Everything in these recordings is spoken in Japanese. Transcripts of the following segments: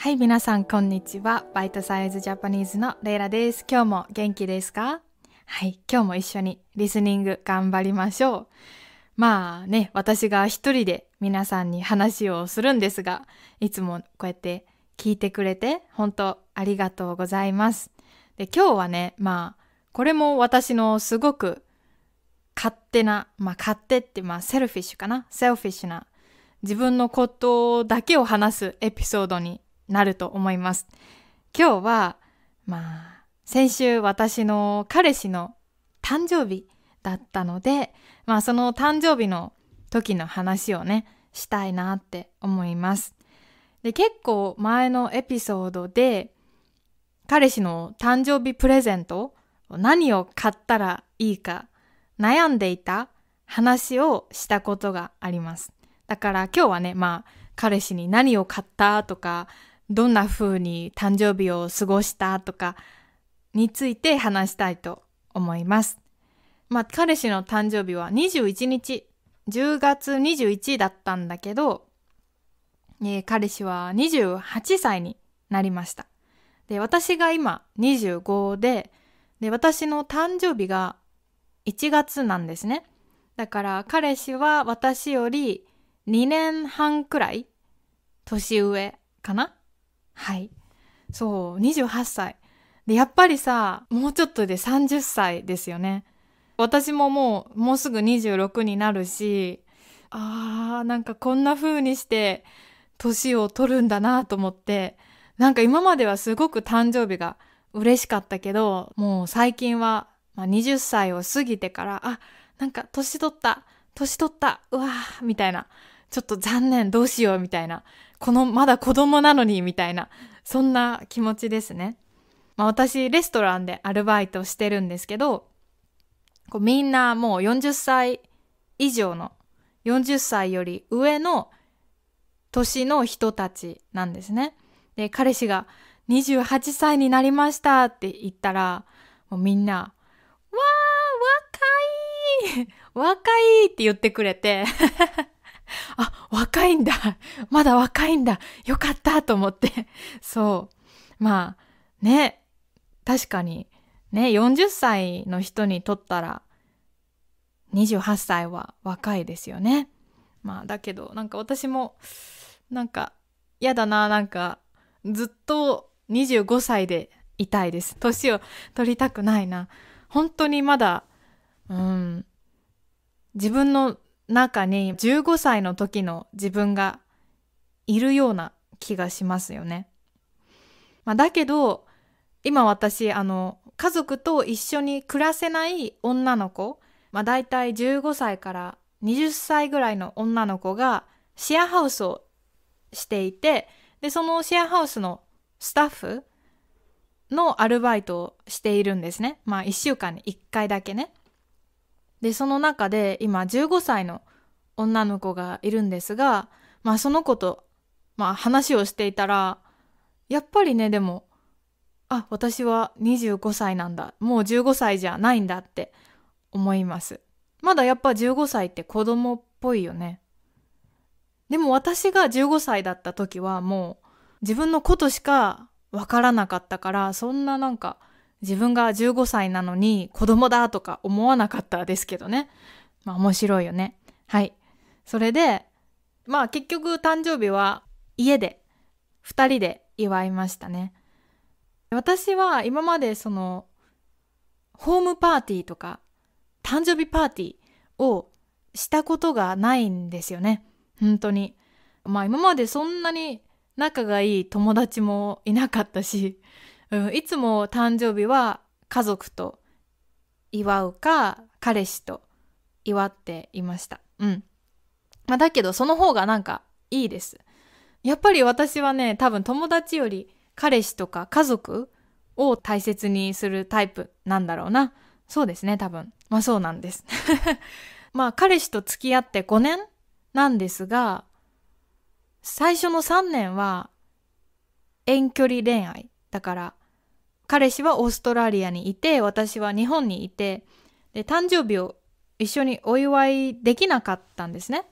はい、皆さん、こんにちは。バイトサイズジャパニーズのレイラです。今日も元気ですかはい、今日も一緒にリスニング頑張りましょう。まあね、私が一人で皆さんに話をするんですが、いつもこうやって聞いてくれて、本当ありがとうございます。で、今日はね、まあ、これも私のすごく勝手な、まあ勝手ってまあセルフィッシュかなセルフィッシュな自分のことだけを話すエピソードになると思います。今日は、まあ、先週私の彼氏の誕生日だったので、まあその誕生日の時の話をね、したいなって思います。で、結構前のエピソードで、彼氏の誕生日プレゼント何を買ったらいいか悩んでいた話をしたことがあります。だから今日はね、まあ、彼氏に何を買ったとか、どんな風に誕生日を過ごしたとかについて話したいと思います。まあ、彼氏の誕生日は21日、10月21だったんだけど、えー、彼氏は28歳になりました。で、私が今25で、で、私の誕生日が1月なんですね。だから彼氏は私より2年半くらい年上かなはいそう28歳でやっぱりさもうちょっとで30歳ですよね私ももうもうすぐ26になるしあーなんかこんな風にして年を取るんだなと思ってなんか今まではすごく誕生日が嬉しかったけどもう最近は、まあ、20歳を過ぎてからあなんか年取った年取ったうわーみたいなちょっと残念どうしようみたいなこのまだ子供なのにみたいな、そんな気持ちですね。まあ、私、レストランでアルバイトしてるんですけど、こうみんなもう40歳以上の、40歳より上の年の人たちなんですね。で、彼氏が28歳になりましたって言ったら、もうみんな、わー、若い若いって言ってくれて あ、若いんだ。まだ若いんだ。よかったと思って。そう。まあ、ね。確かに、ね、40歳の人にとったら、28歳は若いですよね。まあ、だけど、なんか私も、なんか、嫌だな、なんか、ずっと25歳でいたいです。年を取りたくないな。本当にまだ、うん、自分の中に15歳の時の自分がいるような気がしますよね。まあ、だけど今私あの家族と一緒に暮らせない女の子、まあ、大体15歳から20歳ぐらいの女の子がシェアハウスをしていてでそのシェアハウスのスタッフのアルバイトをしているんですね。まあ1週間に1回だけね。でその中で今15歳の女の子がいるんですが、まあ、その子と、まあ、話をしていたらやっぱりねでもあ私は25歳なんだもう15歳じゃないんだって思いますまだやっぱ15歳って子供っぽいよねでも私が15歳だった時はもう自分のことしかわからなかったからそんななんか自分が15歳なのに子供だとか思わなかったですけどね。まあ面白いよね。はい。それで、まあ結局誕生日は家で2人で祝いましたね。私は今までそのホームパーティーとか誕生日パーティーをしたことがないんですよね。本当に。まあ今までそんなに仲がいい友達もいなかったし、うん、いつも誕生日は家族と祝うか彼氏と祝っていました。うん。まあ、だけどその方がなんかいいです。やっぱり私はね多分友達より彼氏とか家族を大切にするタイプなんだろうな。そうですね多分。まあそうなんです。まあ彼氏と付き合って5年なんですが最初の3年は遠距離恋愛だから彼氏はオーストラリアにいて私は日本にいてで誕生日を一緒にお祝いできなかったんですね、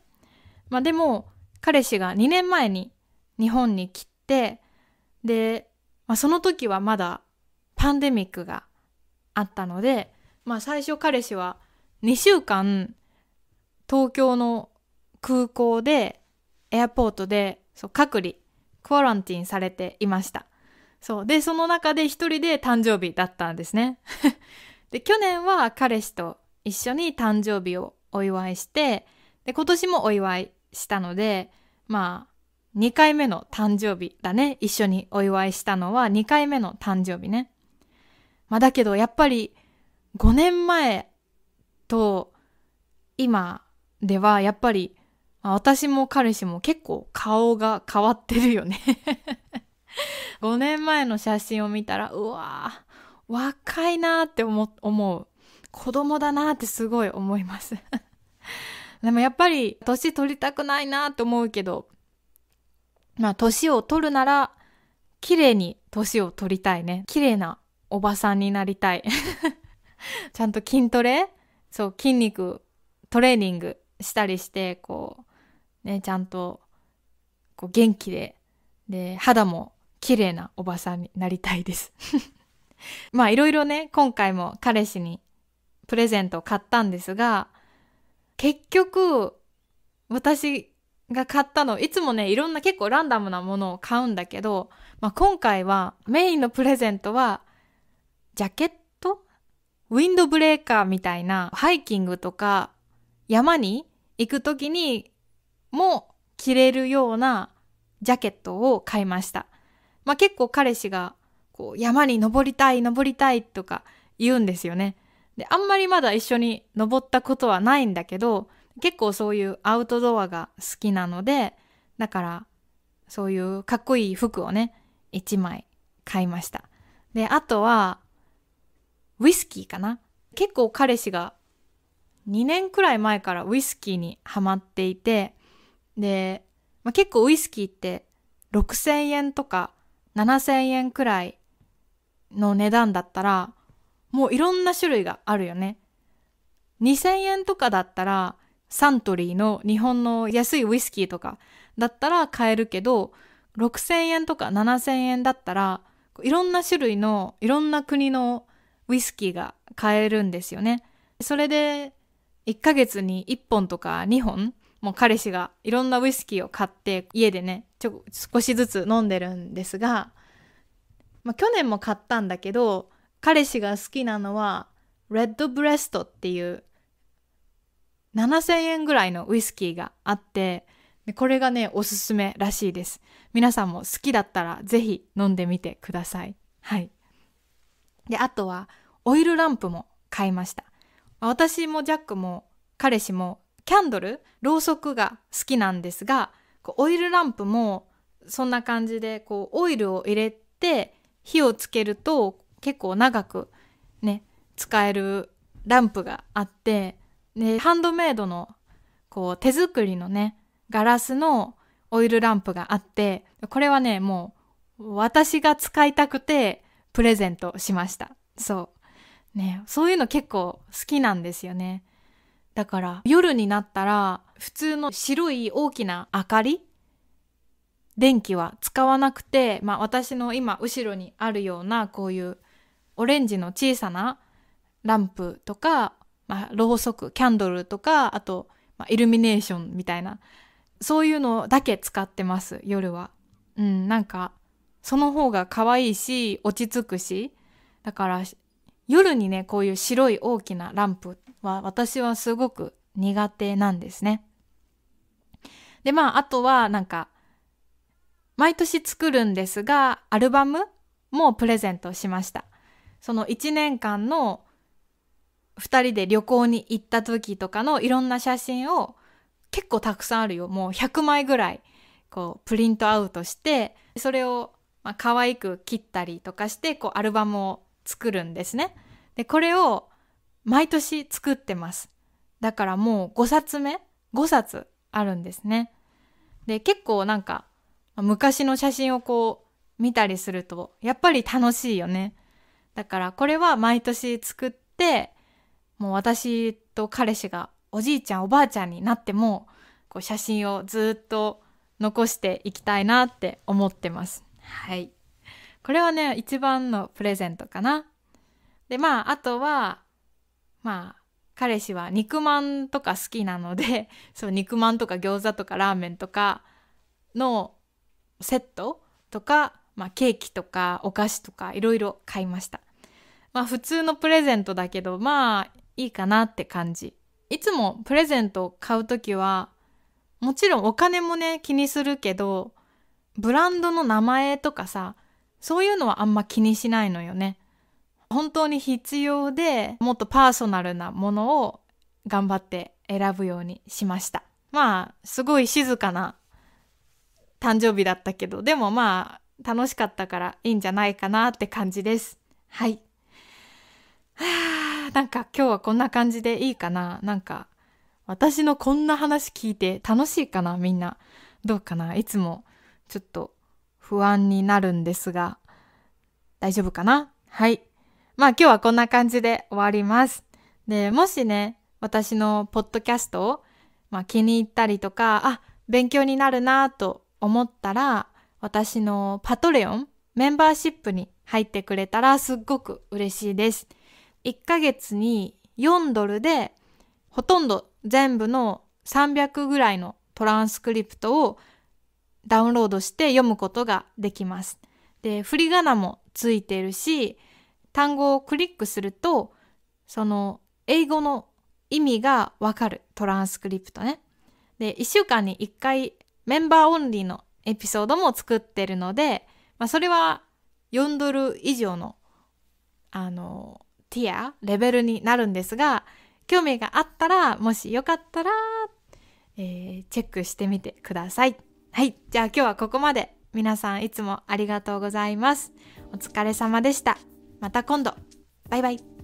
まあ、でも彼氏が2年前に日本に来てで、まあ、その時はまだパンデミックがあったので、まあ、最初彼氏は2週間東京の空港でエアポートでそう隔離クアランティンされていました。そう。で、その中で一人で誕生日だったんですね。で、去年は彼氏と一緒に誕生日をお祝いして、で、今年もお祝いしたので、まあ、2回目の誕生日だね。一緒にお祝いしたのは2回目の誕生日ね。まあ、だけどやっぱり5年前と今ではやっぱり、まあ、私も彼氏も結構顔が変わってるよね5 年前の写真を見たらうわ若いなって思う子供だなってすごい思います でもやっぱり年取りたくないなって思うけどまあ年を取るなら綺麗に年を取りたいね綺麗なおばさんになりたい ちゃんと筋トレそう筋肉トレーニングしたりしてこうねちゃんとこう元気でで肌も綺麗なおばさんになりたいです まあいろいろね、今回も彼氏にプレゼントを買ったんですが、結局、私が買ったの、いつもね、いろんな結構ランダムなものを買うんだけど、まあ今回はメインのプレゼントは、ジャケットウィンドブレーカーみたいな、ハイキングとか山に行く時にも着れるようなジャケットを買いました。まあ、結構彼氏がこう山に登りたい登りたいとか言うんですよね。であんまりまだ一緒に登ったことはないんだけど結構そういうアウトドアが好きなのでだからそういうかっこいい服をね1枚買いました。であとはウイスキーかな結構彼氏が2年くらい前からウイスキーにハマっていてで、まあ、結構ウイスキーって6,000円とか7,000円くらいの値段だったらもういろんな種類があるよね。2,000円とかだったらサントリーの日本の安いウイスキーとかだったら買えるけど6,000円とか7,000円だったらいろんな種類のいろんな国のウイスキーが買えるんですよね。それで1ヶ月に1本とか2本もう彼氏がいろんなウイスキーを買って家でねちょ少しずつ飲んでるんですが、まあ、去年も買ったんだけど彼氏が好きなのはレッドブレストっていう7000円ぐらいのウイスキーがあってでこれがねおすすめらしいです皆さんも好きだったら是非飲んでみてくださいはいであとはオイルランプも買いました私もジャックも彼氏もキャンドルろうそくが好きなんですがオイルランプもそんな感じでこうオイルを入れて火をつけると結構長くね使えるランプがあってでハンドメイドのこう手作りのねガラスのオイルランプがあってこれはねもう私が使いたくてプレゼントしましたそうねそういうの結構好きなんですよねだから夜になったら普通の白い大きな明かり電気は使わなくて、まあ、私の今後ろにあるようなこういうオレンジの小さなランプとか、まあ、ろうそくキャンドルとかあと、まあ、イルミネーションみたいなそういうのだけ使ってます夜は。うん、なんかその方が可愛いし落ち着くしだから夜にねこういう白い大きなランプは私はすごく苦手なんですね。で、まあ、あとはなんか、毎年作るんですが、アルバムもプレゼントしました。その1年間の2人で旅行に行った時とかのいろんな写真を結構たくさんあるよ。もう100枚ぐらいこうプリントアウトして、それをまあ可愛く切ったりとかして、こうアルバムを作るんですね。で、これを毎年作ってます。だからもう5冊目 ?5 冊あるんですね。で、結構なんか昔の写真をこう見たりするとやっぱり楽しいよね。だからこれは毎年作ってもう私と彼氏がおじいちゃんおばあちゃんになってもこう写真をずっと残していきたいなって思ってます。はい。これはね、一番のプレゼントかな。で、まあ、あとは、まあ彼氏は肉まんとか好きなので そう肉まんとか餃子とかラーメンとかのセットとか、まあ、ケーキとかお菓子とかいろいろ買いましたまあ普通のプレゼントだけどまあいいかなって感じいつもプレゼントを買う時はもちろんお金もね気にするけどブランドの名前とかさそういうのはあんま気にしないのよね本当に必要でもっとパーソナルなものを頑張って選ぶようにしましたまあすごい静かな誕生日だったけどでもまあ楽しかったからいいんじゃないかなって感じですはいはなんか今日はこんな感じでいいかななんか私のこんな話聞いて楽しいかなみんなどうかないつもちょっと不安になるんですが大丈夫かなはいまあ今日はこんな感じで終わります。で、もしね、私のポッドキャストを、まあ、気に入ったりとか、あ、勉強になるなと思ったら、私のパトレオンメンバーシップに入ってくれたらすっごく嬉しいです。1ヶ月に4ドルでほとんど全部の300ぐらいのトランスクリプトをダウンロードして読むことができます。で、振り仮名もついてるし、単語をクリックするとその英語の意味がわかるトランスクリプトね。で1週間に1回メンバーオンリーのエピソードも作ってるので、まあ、それは4ドル以上のあのティアレベルになるんですが興味があったらもしよかったら、えー、チェックしてみてください。はいじゃあ今日はここまで皆さんいつもありがとうございます。お疲れ様でした。また今度バイバイ